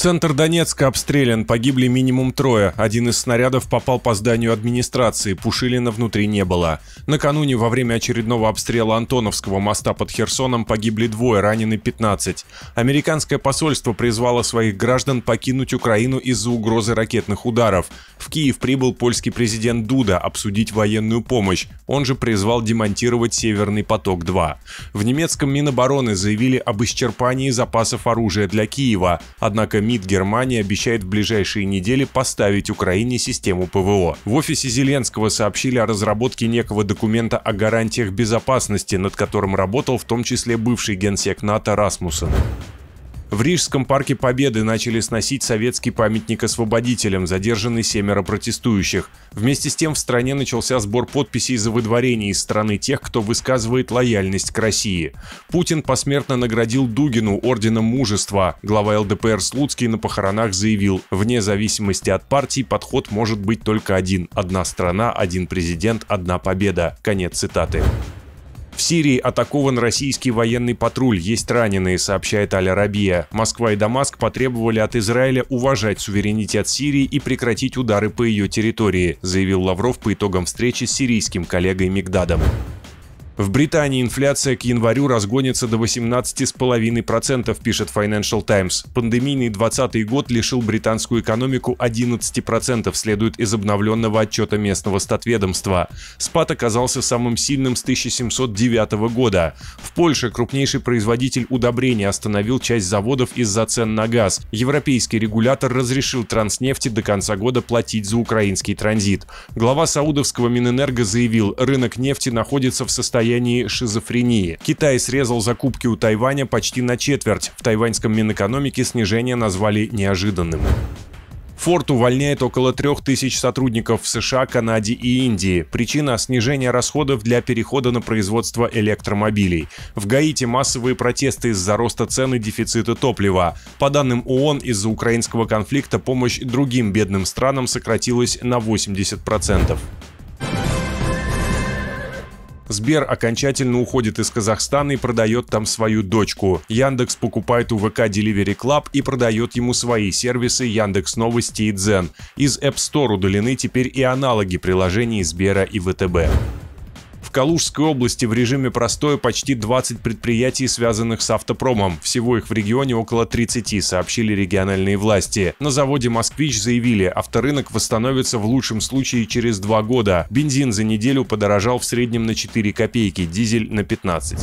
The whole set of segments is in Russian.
Центр Донецка обстрелян, погибли минимум трое. Один из снарядов попал по зданию администрации, Пушилина внутри не было. Накануне во время очередного обстрела Антоновского моста под Херсоном погибли двое, ранены 15. Американское посольство призвало своих граждан покинуть Украину из-за угрозы ракетных ударов. В Киев прибыл польский президент Дуда обсудить военную помощь. Он же призвал демонтировать «Северный поток-2». В немецком Минобороны заявили об исчерпании запасов оружия для Киева. Однако МИД Германии обещает в ближайшие недели поставить Украине систему ПВО. В офисе Зеленского сообщили о разработке некого документа о гарантиях безопасности, над которым работал в том числе бывший генсек НАТО Расмуссен. В Рижском парке Победы начали сносить советский памятник освободителям, задержаны семеро протестующих. Вместе с тем в стране начался сбор подписей за выдворение из страны тех, кто высказывает лояльность к России. Путин посмертно наградил Дугину орденом мужества. Глава ЛДПР Слуцкий на похоронах заявил, вне зависимости от партии подход может быть только один. Одна страна, один президент, одна победа. Конец цитаты. В Сирии атакован российский военный патруль, есть раненые, сообщает Аль-Арабия. Москва и Дамаск потребовали от Израиля уважать суверенитет Сирии и прекратить удары по ее территории, заявил Лавров по итогам встречи с сирийским коллегой Мигдадом. В Британии инфляция к январю разгонится до 18,5%, пишет Financial Times. Пандемийный 2020 год лишил британскую экономику 11%, следует из обновленного отчета местного статведомства. Спад оказался самым сильным с 1709 года. В Польше крупнейший производитель удобрений остановил часть заводов из-за цен на газ. Европейский регулятор разрешил транснефти до конца года платить за украинский транзит. Глава Саудовского Минэнерго заявил, рынок нефти находится в состоянии состоянии шизофрении. Китай срезал закупки у Тайваня почти на четверть. В тайваньском Минэкономике снижение назвали неожиданным. Форд увольняет около 3000 сотрудников в США, Канаде и Индии. Причина – снижение расходов для перехода на производство электромобилей. В Гаити массовые протесты из-за роста цен и дефицита топлива. По данным ООН, из-за украинского конфликта помощь другим бедным странам сократилась на 80%. Сбер окончательно уходит из Казахстана и продает там свою дочку. Яндекс покупает у ВК Delivery Club и продает ему свои сервисы Яндекс Новости и Дзен. Из App Store удалены теперь и аналоги приложений Сбера и ВТБ. В Калужской области в режиме простоя почти 20 предприятий, связанных с автопромом. Всего их в регионе около 30, сообщили региональные власти. На заводе «Москвич» заявили, авторынок восстановится в лучшем случае через два года. Бензин за неделю подорожал в среднем на 4 копейки, дизель на 15.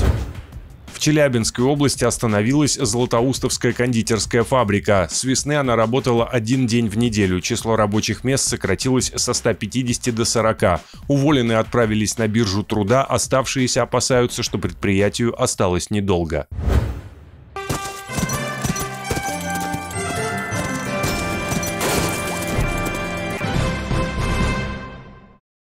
В Челябинской области остановилась Златоустовская кондитерская фабрика. С весны она работала один день в неделю. Число рабочих мест сократилось со 150 до 40. Уволенные отправились на биржу труда, оставшиеся опасаются, что предприятию осталось недолго.